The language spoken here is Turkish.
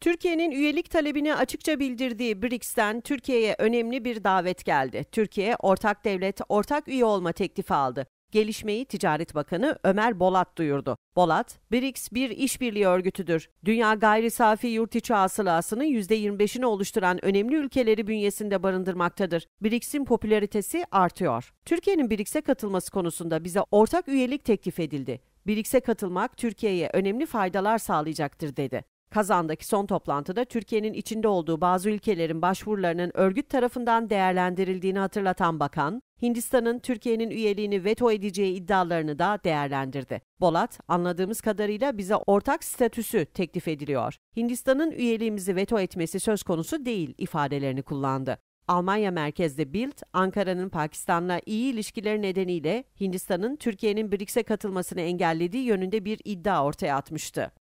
Türkiye'nin üyelik talebini açıkça bildirdiği BRICS'ten Türkiye'ye önemli bir davet geldi. Türkiye ortak devlet, ortak üye olma teklifi aldı. Gelişmeyi Ticaret Bakanı Ömer Bolat duyurdu. Bolat, BRICS bir işbirliği örgütüdür. Dünya gayri safi yurt içi hasılasının %25'ini oluşturan önemli ülkeleri bünyesinde barındırmaktadır. BRICS'in popülaritesi artıyor. Türkiye'nin BRICS'e katılması konusunda bize ortak üyelik teklif edildi. BRICS'e katılmak Türkiye'ye önemli faydalar sağlayacaktır dedi. Kazan'daki son toplantıda Türkiye'nin içinde olduğu bazı ülkelerin başvurularının örgüt tarafından değerlendirildiğini hatırlatan bakan, Hindistan'ın Türkiye'nin üyeliğini veto edeceği iddialarını da değerlendirdi. Bolat, anladığımız kadarıyla bize ortak statüsü teklif ediliyor. Hindistan'ın üyeliğimizi veto etmesi söz konusu değil ifadelerini kullandı. Almanya merkezli Bild, Ankara'nın Pakistan'la iyi ilişkileri nedeniyle Hindistan'ın Türkiye'nin BRICS'e katılmasını engellediği yönünde bir iddia ortaya atmıştı.